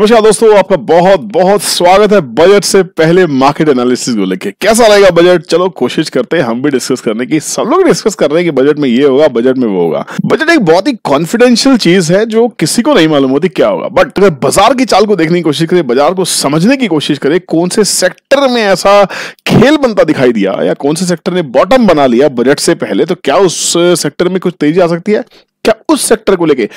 नमस्कार दोस्तों आपका बहुत बहुत स्वागत है बजट से पहले मार्केट एनालिसिस को लेके कैसा रहेगा बजट चलो कोशिश करते हैं हम भी डिस्कस करने की सब लोग डिस्कस कर रहे हैं कि बजट में ये होगा बजट में वो होगा बजट एक बहुत ही कॉन्फिडेंशियल चीज है जो किसी को नहीं मालूम होती क्या होगा बट अगर बाजार की चाल को देखने की कोशिश करें बाजार को समझने की कोशिश करें कौन से सेक्टर में ऐसा खेल बनता दिखाई दिया या कौन से सेक्टर ने बॉटम बना लिया बजट से पहले तो क्या उस सेक्टर में कुछ तेजी आ सकती है क्या उस सेक्टर को लेके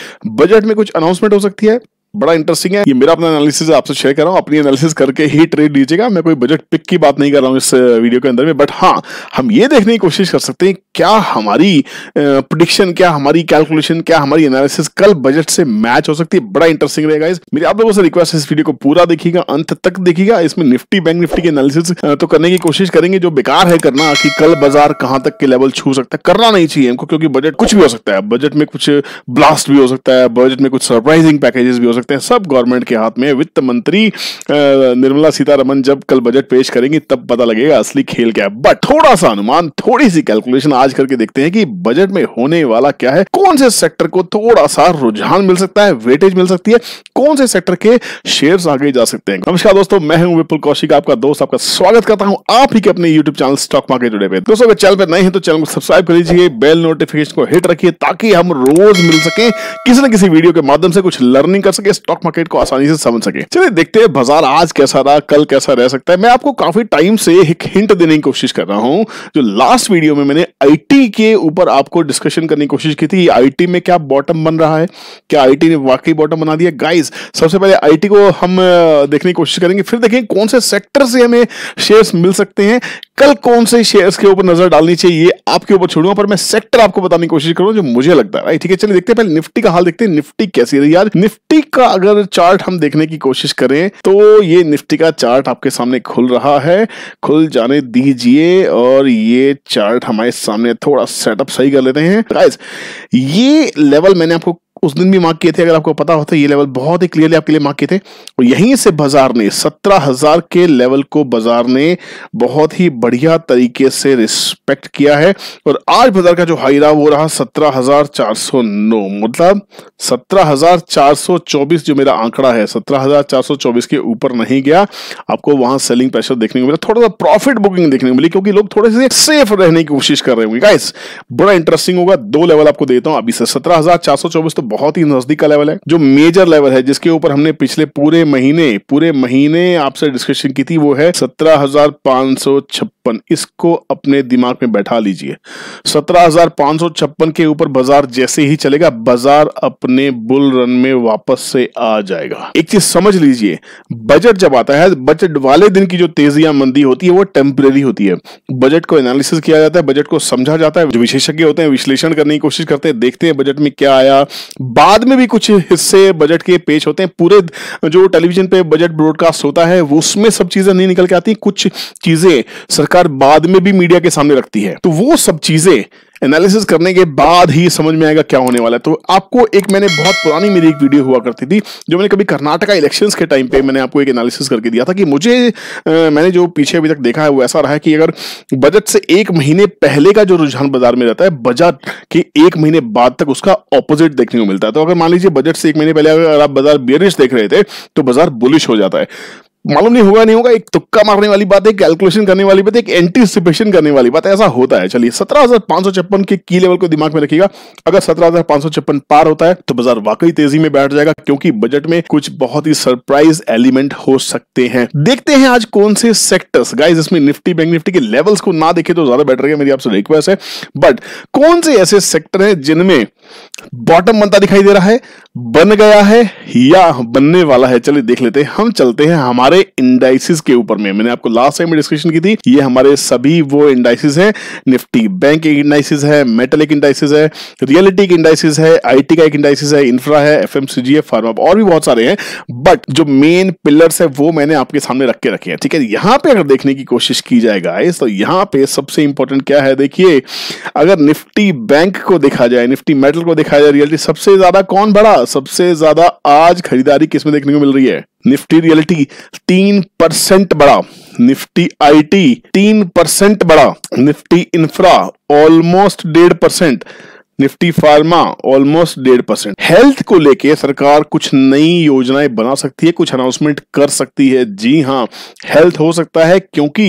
बजट में कुछ अनाउंसमेंट हो सकती है बड़ा इंटरेस्टिंग है ये मेरा अपना एनालिसिस आपसे शेयर कर रहा हूँ अपनी एनालिसिस करके ही ट्रेड लीजिएगा मैं कोई बजट पिक की बात नहीं कर रहा हूँ इस वीडियो के अंदर में बट हाँ हम ये देखने की कोशिश कर सकते हैं क्या हमारी प्रडिक्शन क्या हमारी कैलकुलेशन क्या हमारी एनालिसिस कल बजट से मैच हो सकती है बड़ा इंटरेस्टिंग रहेगा इस मेरी आप लोगों से रिक्वेस्ट इस वीडियो को पूरा देखिएगा अंत तक देखिएगा इसमें निफ्टी बैंक निफ्टी की एनालिसिस तो करने की कोशिश करेंगे जो बेकार है करना कि कल बाजार कहाँ तक के लेवल छू सकता है करना नहीं चाहिए हमको क्योंकि बजट कुछ भी हो सकता है बजट में कुछ ब्लास्ट भी हो सकता है बजट में कुछ सरप्राइजिंग पैकेजेस भी हो सकता सकते हैं सब गवर्नमेंट के हाथ में वित्त मंत्री निर्मला सीतारमन जब कल बजट पेश करेंगी तब पता लगेगा असली खेल क्या है बट थोड़ा सा अनुमान थोड़ी सी कैलकुलेशन आज करके देखते हैं कि बजट में होने वाला क्या है कौन से सेक्टर को थोड़ा सा रुझान मिल सकता है वेटेज मिल सकती है कौन से सेक्टर के शेयर आगे जा सकते हैं नमस्कार दोस्तों मैं हूं विपुल कौशिक आपका दोस्त आपका स्वागत करता हूं आप ही के अपने यूट्यूब चैनल स्टॉक मार्केट जुड़े पे दोस्तों अगर चैनल पर नए हैं तो चैनल को सब्सक्राइब कर लीजिए बेल नोटिफिकेशन को हिट रखिए ताकि हम रोज मिल सके किसी न किसी वीडियो के माध्यम से कुछ लर्निंग कर सके के स्टॉक मार्केट को आसानी से समझ सके चलिए देखते हैं बाजार आज कैसा रहा कल कैसा रह सकता है मैं आपको काफी टाइम से एक हिंट देने की कोशिश कर रहा हूँ जो लास्ट वीडियो में मैंने आईटी के ऊपर आपको डिस्कशन करने की कोशिश की थी आईटी में क्या बॉटम बन रहा है क्या आईटी ने वाकई बॉटम बना दिया गाइस सबसे पहले आईटी को हम देखने की कोशिश करेंगे फिर देखें कौन से सेक्टर से हमें शेयर्स मिल सकते हैं कल कौन से शेयर्स के ऊपर नजर डालनी चाहिए ये आपके ऊपर छोड़ूंगा पर मैं सेक्टर आपको बताने की कोशिश करूंगा जो मुझे लगता है ठीक है चलिए देखते हैं पहले निफ्टी का हाल देखते हैं निफ्टी कैसी रही यार निफ्टी का का अगर चार्ट हम देखने की कोशिश करें तो ये निफ्टी का चार्ट आपके सामने खुल रहा है खुल जाने दीजिए और ये चार्ट हमारे सामने थोड़ा सेटअप सही कर लेते हैं गाइस ये लेवल मैंने आपको उस दिन भी मार्क किए थे अगर आपको पता होता तो ये लेवल बहुत ही क्लियरली आपके लिए मार्क किए थे और यहीं से बाजार ने सत्रह हजार के लेवल को बाजार ने बहुत ही बढ़िया तरीके से रिस्पेक्ट किया है और आज बाजार का जो हाई रहा वो रहा सत्रह हजार चार सौ नौ मतलब सत्रह हजार चार सौ चौबीस जो मेरा आंकड़ा है सत्रह हजार चार सौ चौबीस के ऊपर नहीं गया आपको वहां सेलिंग प्रेशर देखने को मिला थोड़ा सा प्रॉफिट बुकिंग देखने को मिली क्योंकि लोग थोड़े से सेफ रहने की कोशिश कर रहे होंगे गाइस बड़ा इंटरेस्टिंग होगा दो लेवल आपको देता हूं अभी से सत्रह हजार चार सौ चौबीस तो बहुत ही नजदीक का लेवल है जो मेजर लेवल है जिसके ऊपर हमने पिछले पूरे महीने पूरे महीने आपसे डिस्कशन की थी वो है सत्रह इसको अपने दिमाग में बैठा लीजिए सत्रह के ऊपर बाजार जैसे ही चलेगा बाजार अपने बुल रन में वापस से आ जाएगा एक चीज समझ लीजिए बजट जब आता है बजट वाले दिन की जो तेजी मंदी होती है वो टेम्परेरी होती है बजट को एनालिसिस किया जाता है बजट को समझा जाता है जो विशेषज्ञ होते हैं विश्लेषण करने की कोशिश करते हैं देखते हैं बजट में क्या आया बाद में भी कुछ हिस्से बजट के पेश होते हैं पूरे जो टेलीविजन पे बजट ब्रॉडकास्ट होता है वो उसमें सब चीजें नहीं निकल के आती कुछ चीजें सरकार बाद में भी मीडिया के सामने रखती है तो वो सब चीजें एनालिसिस करने के बाद ही समझ में आएगा क्या होने वाला है तो आपको एक मैंने बहुत पुरानी मेरी एक वीडियो हुआ करती थी जो मैंने कभी कर्नाटका इलेक्शंस के टाइम पे मैंने आपको एक एनालिसिस करके दिया था कि मुझे आ, मैंने जो पीछे अभी तक देखा है वो ऐसा रहा है कि अगर बजट से एक महीने पहले का जो रुझान बाजार में रहता है बजट के एक महीने बाद तक उसका ऑपोजिट देखने को मिलता है तो अगर मान लीजिए बजट से एक महीने पहले अगर आप बाजार बियरिश देख रहे थे तो बाजार बुलिश हो जाता है मालूम नहीं होगा नहीं होगा एक तुक्का मारने वाली बात है कैलकुलेशन करने वाली बात है एक एंटीसिपेशन करने वाली बात है ऐसा होता है चलिए सत्रह हजार पांच सौ छप्पन के की लेवल को दिमाग में रखिएगा अगर सत्रह हजार पांच सौ छप्पन पार होता है तो बाजार वाकई तेजी में बैठ जाएगा क्योंकि बजट में कुछ बहुत ही सरप्राइज एलिमेंट हो सकते हैं देखते हैं आज कौन से सेक्टर्स गाइज इसमें निफ्टी बैंक निफ्टी के लेवल्स को ना देखे तो ज्यादा बेटर है मेरी आपसे रिक्वेस्ट है बट कौन से ऐसे सेक्टर है जिनमें बॉटम बनता दिखाई दे रहा है बन गया है या बनने वाला है चलिए देख लेते हैं हम चलते हैं हमारे सारे इंडाइसिस के ऊपर में मैंने आपको लास्ट टाइम डिस्कशन की थी ये हमारे सभी वो इंडाइसिस हैं निफ्टी बैंक एक इंडाइसिस है मेटल एक इंडाइसिस है रियलिटी एक इंडाइसिस है आईटी का एक इंडाइसिस है इंफ्रा है एफ है फार्मा और भी बहुत सारे हैं बट जो मेन पिलर्स है वो मैंने आपके सामने रख के रखे हैं ठीक है यहां पे अगर देखने की कोशिश की जाएगा गाइस तो यहां पे सबसे इंपॉर्टेंट क्या है देखिए अगर निफ्टी बैंक को देखा जाए निफ्टी मेटल को देखा जाए रियलिटी सबसे ज्यादा कौन बड़ा सबसे ज्यादा आज खरीदारी किसमें देखने को मिल रही है निफ्टी रियलिटी तीन परसेंट बढ़ा निफ्टी आईटी तीन परसेंट बढ़ा निफ्टी इंफ्रा ऑलमोस्ट डेढ़ परसेंट निफ्टी फार्मा ऑलमोस्ट डेढ़ परसेंट हेल्थ को लेके सरकार कुछ नई योजनाएं बना सकती है कुछ अनाउंसमेंट कर सकती है जी हाँ हेल्थ हो सकता है क्योंकि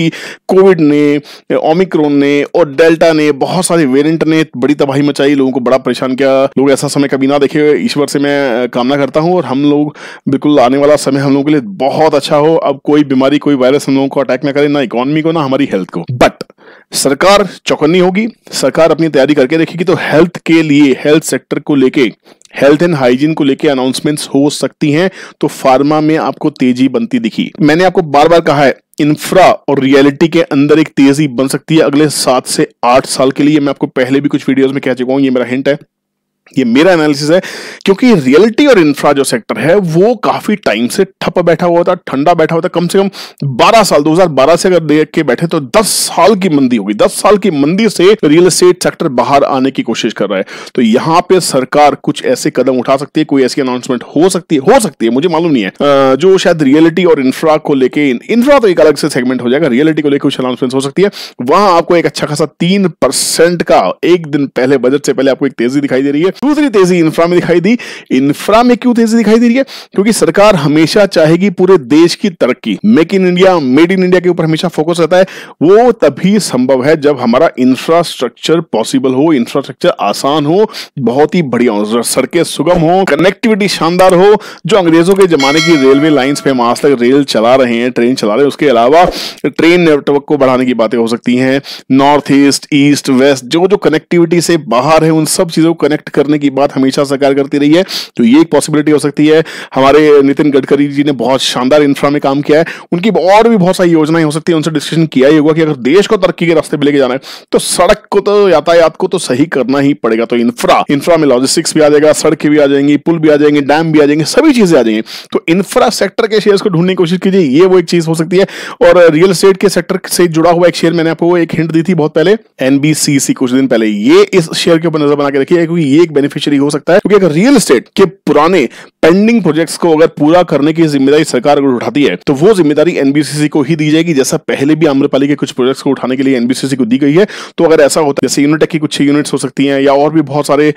कोविड ने ओमिक्रोन ने और डेल्टा ने बहुत सारे वेरिएंट ने बड़ी तबाही मचाई लोगों को बड़ा परेशान किया लोग ऐसा समय कभी ना देखे ईश्वर से मैं कामना करता हूँ और हम लोग बिल्कुल आने वाला समय हम लोगों के लिए बहुत अच्छा हो अब कोई बीमारी कोई वायरस हम लोगों को अटैक ना करे ना इकोनॉमी को ना हमारी हेल्थ को बट सरकार चौकन्नी होगी सरकार अपनी तैयारी करके देखेगी तो हेल्थ के लिए हेल्थ सेक्टर को लेके हेल्थ एंड हाइजीन को लेके अनाउंसमेंट्स हो सकती हैं तो फार्मा में आपको तेजी बनती दिखी मैंने आपको बार बार कहा है इंफ्रा और रियलिटी के अंदर एक तेजी बन सकती है अगले सात से आठ साल के लिए मैं आपको पहले भी कुछ वीडियोस में कह चुका हूं ये मेरा हिंट है ये मेरा एनालिसिस है क्योंकि रियलिटी और इंफ्रा जो सेक्टर है वो काफी टाइम से ठप बैठा हुआ था ठंडा बैठा हुआ था कम से कम 12 साल 2012 से अगर देख के बैठे तो 10 साल की मंदी होगी 10 साल की मंदी से रियल एस्टेट सेक्टर बाहर आने की कोशिश कर रहा है तो यहां पे सरकार कुछ ऐसे कदम उठा सकती है कोई ऐसी अनाउंसमेंट हो सकती है हो सकती है मुझे मालूम नहीं है जो शायद रियलिटी और इंफ्रा को लेकर इंफ्रा तो एक अलग से सेगमेंट हो जाएगा रियलिटी को लेकर कुछ अनाउंसमेंट हो सकती है वहां आपको एक अच्छा खासा तीन का एक दिन पहले बजट से पहले आपको एक तेजी दिखाई दे रही है दूसरी तेजी इंफ्रा में दिखाई दी इंफ्रा में क्यों तेजी दिखाई दे रही है क्योंकि सरकार हमेशा चाहेगी पूरे देश की तरक्की make in India made in India के ऊपर हमेशा फोकस रहता है वो तभी संभव है जब हमारा इंफ्रास्ट्रक्चर पॉसिबल हो इंफ्रास्ट्रक्चर आसान हो बहुत ही बढ़िया हो सड़कें सुगम हो कनेक्टिविटी शानदार हो जो अंग्रेजों के जमाने की रेलवे लाइन पे हम आज तक रेल चला रहे हैं ट्रेन चला रहे हैं उसके अलावा ट्रेन नेटवर्क को बढ़ाने की बातें हो सकती हैं नॉर्थ ईस्ट ईस्ट वेस्ट जो जो कनेक्टिविटी से बाहर है उन सब चीजों को कनेक्ट कर करने की बात हमेशा सरकार करती रही है तो ये एक पॉसिबिलिटी हो सकती है हमारे नितिन गडकरी जी ने बहुत शानदार इंफ्रा में काम किया है उनकी और भी बहुत सारी योजनाएं हो सकती है उनसे डिस्कशन किया ही होगा कि अगर देश को तरक्की के रास्ते पर लेके जाना है तो सड़क को तो यातायात को तो सही करना ही पड़ेगा तो इंफ्रा इंफ्रा में लॉजिस्टिक्स भी आ जाएगा सड़कें भी आ जाएंगी पुल भी आ जाएंगे डैम भी आ जाएंगे सभी चीजें आ जाएंगी तो इंफ्रा सेक्टर के शेयर को ढूंढने की कोशिश कीजिए ये वो एक चीज हो सकती है और रियल स्टेट के सेक्टर से जुड़ा हुआ एक शेयर मैंने आपको एक हिंट दी थी बहुत पहले एनबीसीसी कुछ दिन पहले ये इस शेयर के ऊपर नजर बना के रखिए क्योंकि ये एक बेनिफिशियरी हो सकता है क्योंकि अगर रियल स्टेट के पुराने पेंडिंग प्रोजेक्ट्स को अगर पूरा करने की जिम्मेदारी सरकार अगर उठाती है तो वो जिम्मेदारी एनबीसीसी को ही दी जाएगी जैसा पहले भी आम्रपाली के कुछ प्रोजेक्ट्स को उठाने के लिए एनबीसीसी को दी गई है तो अगर ऐसा होता है जैसे यूनिटेक की कुछ यूनिट्स हो सकती हैं या और भी बहुत सारे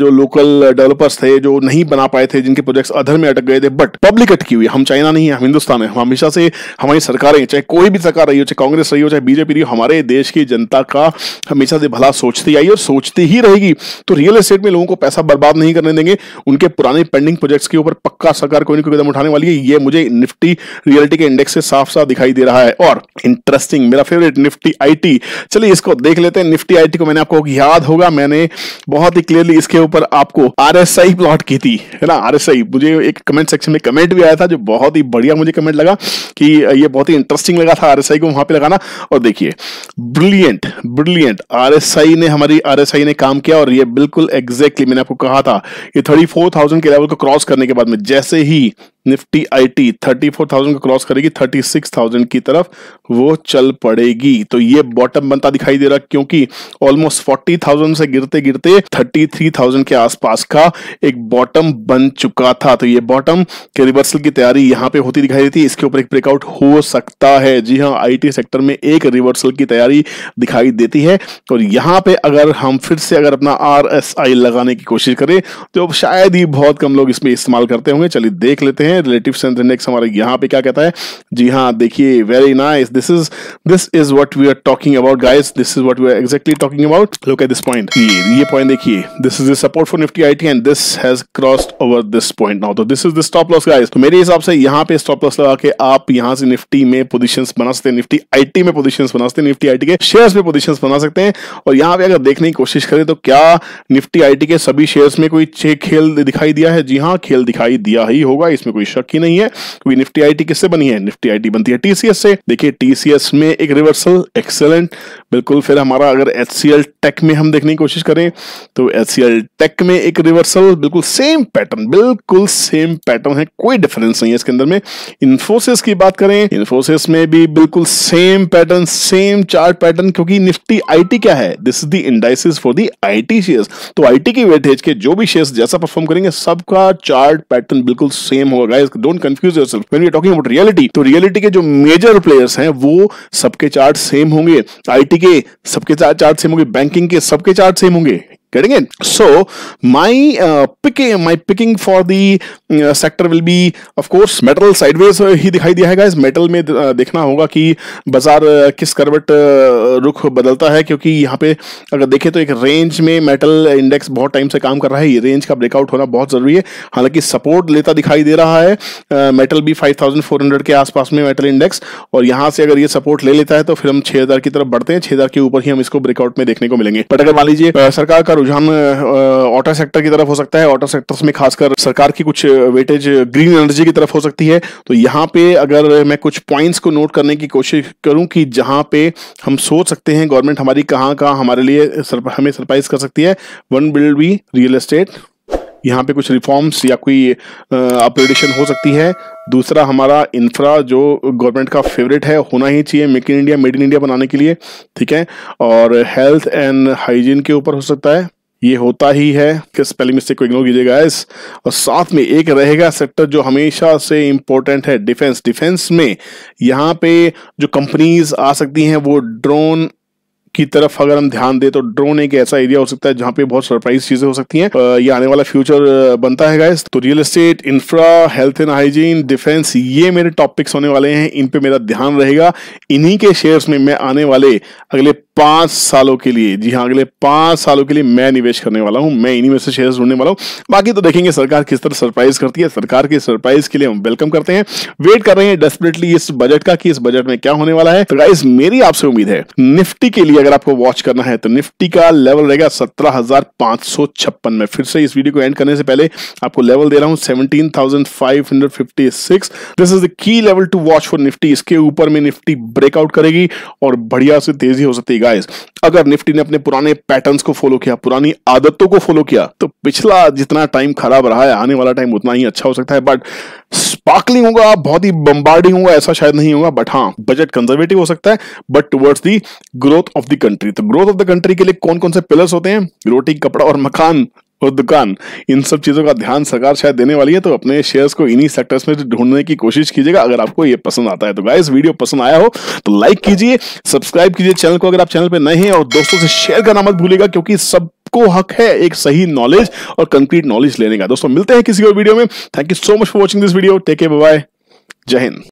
जो लोकल डेवलपर्स थे जो नहीं बना पाए थे जिनके प्रोजेक्ट्स अधर में अटक गए थे बट पब्लिक अटकी हुई हम चाइना नहीं है हम हिंदुस्तान है हम हमेशा से हमारी सरकारें चाहे कोई भी सरकार रही हो चाहे कांग्रेस रही हो चाहे बीजेपी रही हो हमारे देश की जनता का हमेशा से भला सोचती आई और सोचती ही रहेगी तो रियल एस्टेट में लोगों को पैसा बर्बाद नहीं करने देंगे उनके पुराने पेंडिंग ट्रेंडिंग प्रोजेक्ट्स के ऊपर पक्का सरकार कोई ना कोई कदम उठाने वाली है ये मुझे निफ्टी रियलिटी के इंडेक्स से साफ साफ दिखाई दे रहा है और इंटरेस्टिंग मेरा फेवरेट निफ्टी आईटी चलिए इसको देख लेते हैं निफ्टी आईटी को मैंने आपको याद होगा मैंने बहुत ही क्लियरली इसके ऊपर आपको आर प्लॉट की थी है ना आर मुझे एक कमेंट सेक्शन में कमेंट भी आया था जो बहुत ही बढ़िया मुझे कमेंट लगा कि ये बहुत ही इंटरेस्टिंग लगा था आरएसआई को वहां पे लगाना और देखिए ब्रिलियंट ब्रिलियंट आरएसआई ने हमारी आरएसआई ने काम किया और ये बिल्कुल एग्जैक्टली मैंने आपको कहा था ये थर्टी के लेवल को क्रॉस करने के बाद में जैसे ही निफ्टी आईटी 34,000 को क्रॉस करेगी 36,000 की तरफ वो चल पड़ेगी तो ये बॉटम बनता दिखाई दे रहा क्योंकि ऑलमोस्ट 40,000 से गिरते गिरते 33,000 के आसपास का एक बॉटम बन चुका था तो ये बॉटम के रिवर्सल की तैयारी यहाँ पे होती दिखाई देती है इसके ऊपर एक ब्रेकआउट हो सकता है जी हाँ आई सेक्टर में एक रिवर्सल की तैयारी दिखाई देती है और यहाँ पे अगर हम फिर से अगर अपना आर लगाने की कोशिश करें तो शायद ही बहुत कम लोग इसमें इस्तेमाल करते होंगे चलिए देख लेते हैं हैं रिलेटिव स्ट्रेंथ इंडेक्स हमारे यहाँ पे क्या कहता है जी हाँ देखिए very nice this is this is what we are talking about guys this is what we are exactly talking about look at this point ये पॉइंट देखिए this is support for Nifty I and this has crossed over this point now तो this is the stop loss guys तो मेरे हिसाब से यहाँ पे stop loss लगा के आप यहाँ से निफ्टी में पोजिशन बना सकते हैं निफ्टी आई में पोजिशन बना सकते हैं निफ्टी आई के शेयर में पोजिशन बना सकते हैं और यहाँ पे अगर देखने की कोशिश करें तो क्या निफ्टी आई के सभी शेयर में कोई खेल दिखाई दिया है जी हाँ खेल दिखाई दिया ही होगा इसमें कोई शक ही नहीं है क्योंकि निफ्टी आई किससे बनी है निफ्टी आई बनती है टीसीएस से देखिए टीसीएस में एक रिवर्सल एक्सेलेंट बिल्कुल फिर हमारा अगर एच टेक में हम देखने की कोशिश करें तो एच टेक में एक रिवर्सल बिल्कुल सेम पैटर्न बिल्कुल सेम पैटर्न है कोई डिफरेंस नहीं है इसके अंदर में इन्फोसिस की बात करें इन्फोसिस में भी बिल्कुल same pattern same chart pattern क्योंकि निफ्टी आईटी क्या है this is the indices for the IT shares तो आईटी की वेटेज के जो भी शेयर्स जैसा परफॉर्म करेंगे सबका चार्ट पैटर्न बिल्कुल सेम होगा guys don't confuse yourself when we are talking about realty तो रियलिटी के जो मेजर प्लेयर्स हैं वो सबके चार्ट सेम होंगे आईटी के सबके चार्ट सेम होंगे बैंकिंग के सबके चार्ट सेम होंगे getting it so my uh, picking my picking for the uh, sector will be of course metal sideways uh, ही दिखाई दिया है गाइस मेटल में uh, देखना होगा कि बाजार uh, किस करवट रुख बदलता है क्योंकि यहाँ पे अगर देखें तो एक रेंज में मेटल इंडेक्स बहुत टाइम से काम कर रहा है ये रेंज का ब्रेकआउट होना बहुत ज़रूरी है हालांकि सपोर्ट लेता दिखाई दे रहा है मेटल भी 5400 के आसपास में मेटल इंडेक्स और यहाँ से अगर ये सपोर्ट ले लेता है तो फिर हम छः की तरफ बढ़ते हैं छः के ऊपर ही हम इसको ब्रेकआउट में देखने को मिलेंगे बट अगर मान लीजिए सरकार का रुझान ऑटो सेक्टर की तरफ हो सकता है ऑटो सेक्टर्स में खासकर सरकार की कुछ वेटेज ग्रीन एनर्जी की तरफ हो सकती है तो यहाँ पे अगर मैं कुछ पॉइंट्स को नोट करने की कोशिश करूँ कि जहाँ पे हम सोच सकते हैं गवर्नमेंट हमारी कहाँ कहाँ हमारे लिए हमें सरप्राइज कर सकती है one build be real estate यहाँ पे कुछ रिफॉर्म्स या कोई अपग्रेडेशन हो सकती है दूसरा हमारा इंफ्रा जो गवर्नमेंट का फेवरेट है होना ही चाहिए make in India made in India बनाने के लिए ठीक है और हेल्थ एंड हाइजीन के ऊपर हो सकता है ये होता ही है कि स्पेलिंग मिस्टेक को इग्नोर कीजिएगा इस और साथ में एक रहेगा सेक्टर जो हमेशा से इम्पोर्टेंट है डिफेंस डिफेंस में यहाँ पे जो कंपनीज आ सकती हैं वो ड्रोन की तरफ अगर हम ध्यान दें तो ड्रोन एक ऐसा एरिया हो सकता है जहाँ पे बहुत सरप्राइज चीजें हो सकती हैं ये आने वाला फ्यूचर बनता है गाइस तो real estate infra health and hygiene defence ये मेरे टॉपिक्स होने वाले हैं इन पे मेरा ध्यान रहेगा इन्हीं के शेयर्स में मैं आने वाले अगले पांच सालों के लिए जी हाँ अगले पांच सालों के लिए मैं निवेश करने वाला हूँ मैं इन्हीं में से शेयर ढूंढने वाला हूं बाकी तो देखेंगे सरकार किस तरह सरप्राइज करती है सरकार के सरप्राइज के लिए हम वेलकम करते हैं वेट कर रहे हैं डेस्परेटली इस बजट का कि इस बजट में क्या होने वाला है तो गाइस मेरी आपसे उम्मीद है निफ्टी के लिए अगर आपको वॉच करना है तो निफ्टी का लेवल रहेगा सत्रह में फिर से इस वीडियो को एंड करने से पहले आपको लेवल दे रहा हूं seventeen this is the key level to watch for Nifty इसके ऊपर में निफ्टी ब्रेकआउट करेगी और बढ़िया से तेजी हो सकती है गाइस अगर निफ्टी ने अपने पुराने पैटर्न्स को फॉलो किया पुरानी आदतों को फॉलो किया तो पिछला जितना टाइम खराब रहा है आने वाला टाइम उतना ही अच्छा हो सकता है बट स्पार्कलिंग होगा बहुत ही बम्बार्डिंग होगा ऐसा शायद नहीं होगा बट हाँ बजट कंजर्वेटिव हो सकता है but towards the growth of the country तो ग्रोथ ऑफ द कंट्री के लिए कौन कौन से पिलर्स होते हैं रोटी कपड़ा और मकान और दुकान इन सब चीजों का ध्यान सरकार शायद देने वाली है तो अपने शेयर्स को इन्हीं सेक्टर्स में ढूंढने की कोशिश कीजिएगा अगर आपको ये पसंद आता है तो गाइस वीडियो पसंद आया हो तो लाइक कीजिए सब्सक्राइब कीजिए चैनल को अगर आप चैनल पर नए हैं और दोस्तों से शेयर करना मत भूलिएगा क्योंकि सब को हक है एक सही नॉलेज और कंक्रीट नॉलेज लेने का दोस्तों मिलते हैं किसी और वीडियो में thank you so much for watching this video take bye जय हिंद